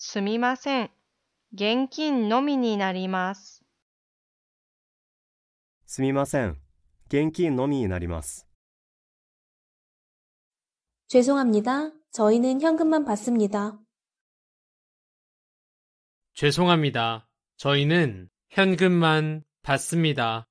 すみません。現金のみになります。すみません。現金のみになります。 죄송합니다. 저희는 현금만 받습니다. 죄송합니다. 저희는 현금만 받습니다.